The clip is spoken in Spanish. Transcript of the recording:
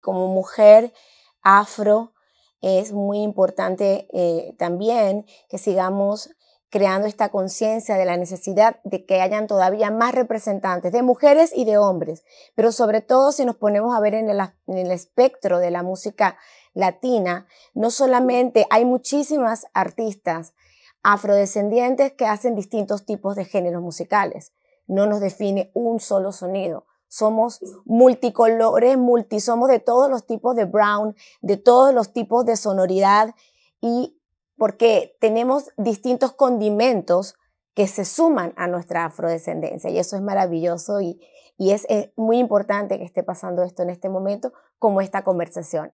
Como mujer afro es muy importante eh, también que sigamos creando esta conciencia de la necesidad de que hayan todavía más representantes de mujeres y de hombres, pero sobre todo si nos ponemos a ver en el, espectro de la música latina, no solamente hay muchísimas artistas afrodescendientes que hacen distintos tipos de géneros musicales, no nos define un solo sonido somos multicolores, multi, somos de todos los tipos de brown, de todos los tipos de sonoridad y porque tenemos distintos condimentos que se suman a nuestra afrodescendencia y eso es maravilloso y, es muy importante que esté pasando esto en este momento como esta conversación.